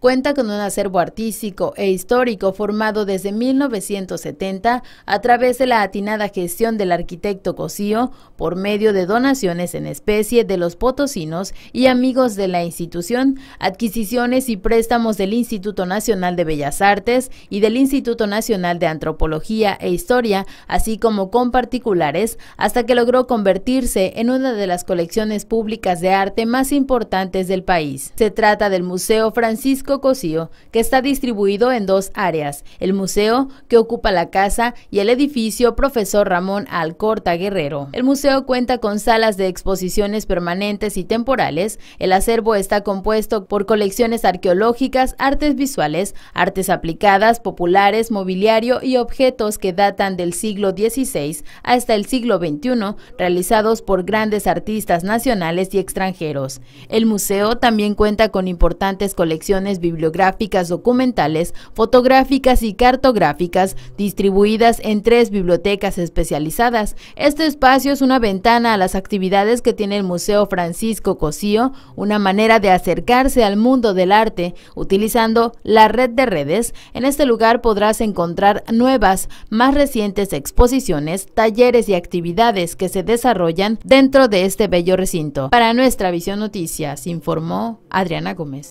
Cuenta con un acervo artístico e histórico formado desde 1970 a través de la atinada gestión del arquitecto Cosío por medio de donaciones en especie de los potosinos y amigos de la institución, adquisiciones y préstamos del Instituto Nacional de Bellas Artes y del Instituto Nacional de Antropología e Historia, así como con particulares, hasta que logró convertirse en una de las colecciones públicas de arte más importantes del país. Se trata del Museo Francisco Cocío, que está distribuido en dos áreas, el museo, que ocupa la casa, y el edificio Profesor Ramón Alcorta Guerrero. El museo cuenta con salas de exposiciones permanentes y temporales, el acervo está compuesto por colecciones arqueológicas, artes visuales, artes aplicadas, populares, mobiliario y objetos que datan del siglo XVI hasta el siglo XXI, realizados por grandes artistas nacionales y extranjeros. El museo también cuenta con importantes colecciones bibliográficas, documentales, fotográficas y cartográficas distribuidas en tres bibliotecas especializadas. Este espacio es una ventana a las actividades que tiene el Museo Francisco Cosío, una manera de acercarse al mundo del arte utilizando la red de redes. En este lugar podrás encontrar nuevas, más recientes exposiciones, talleres y actividades que se desarrollan dentro de este bello recinto. Para nuestra visión noticias, informó Adriana Gómez.